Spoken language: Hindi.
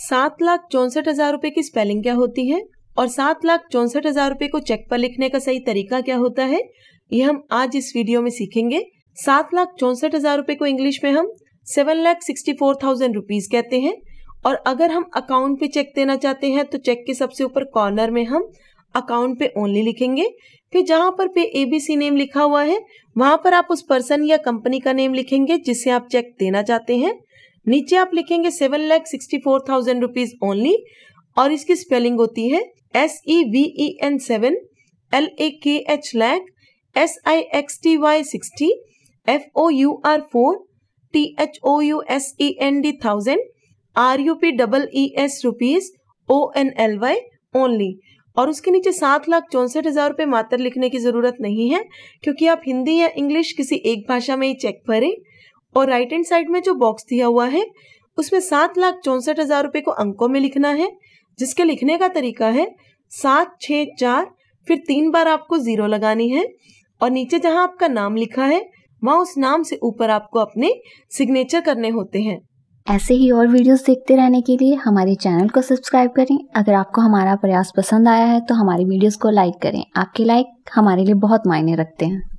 सात लाख चौंसठ हजार रूपए की स्पेलिंग क्या होती है और सात लाख चौंसठ हजार रूपए को चेक पर लिखने का सही तरीका क्या होता है ये हम आज इस वीडियो में सीखेंगे सात लाख चौंसठ हजार रूपए को इंग्लिश में हम seven lakh sixty four thousand rupees कहते हैं और अगर हम अकाउंट पे चेक देना चाहते हैं तो चेक के सबसे ऊपर कॉर्नर में हम अकाउंट पे ओनली लिखेंगे फिर जहां पर पे एबीसी नेम लिखा हुआ है वहां पर आप उस पर्सन या कंपनी का नेम लिखेंगे जिससे आप चेक देना चाहते हैं नीचे आप लिखेंगे seven lakh sixty four thousand rupees only और इसकी स्पेलिंग होती है S E V E N seven L A K H lakh S I X T Y sixty F O U R four T H O U S A N D thousand R U P double E S rupees O N L Y only और उसके नीचे सात लाख चौंसठ हजार रुपये मात्र लिखने की जरूरत नहीं है क्योंकि आप हिंदी या इंग्लिश किसी एक भाषा में ही चेक भरें और राइट हैंड साइड में जो बॉक्स दिया हुआ है उसमें सात लाख चौंसठ हजार रूपए को अंकों में लिखना है जिसके लिखने का तरीका है सात छ चार फिर तीन बार आपको जीरो लगानी है और नीचे जहां आपका नाम लिखा है वहां उस नाम से ऊपर आपको अपने सिग्नेचर करने होते हैं ऐसे ही और वीडियोस देखते रहने के लिए हमारे चैनल को सब्सक्राइब करें अगर आपको हमारा प्रयास पसंद आया है तो हमारी वीडियोस को लाइक करें आपके लाइक हमारे लिए बहुत मायने रखते हैं